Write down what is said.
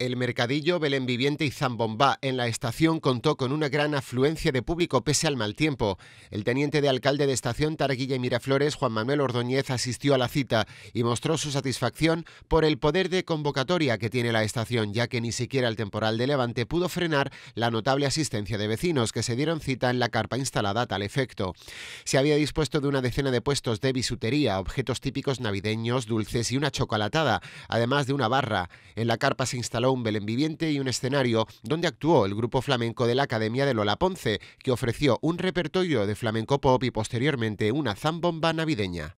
el mercadillo Belén Viviente y Zambombá en la estación contó con una gran afluencia de público pese al mal tiempo. El teniente de alcalde de estación Targuilla y Miraflores, Juan Manuel Ordóñez, asistió a la cita y mostró su satisfacción por el poder de convocatoria que tiene la estación, ya que ni siquiera el temporal de Levante pudo frenar la notable asistencia de vecinos que se dieron cita en la carpa instalada a tal efecto. Se había dispuesto de una decena de puestos de bisutería, objetos típicos navideños, dulces y una chocolatada, además de una barra. En la carpa se instaló un Belén viviente y un escenario donde actuó el grupo flamenco de la Academia de Lola Ponce, que ofreció un repertorio de flamenco pop y posteriormente una zambomba navideña.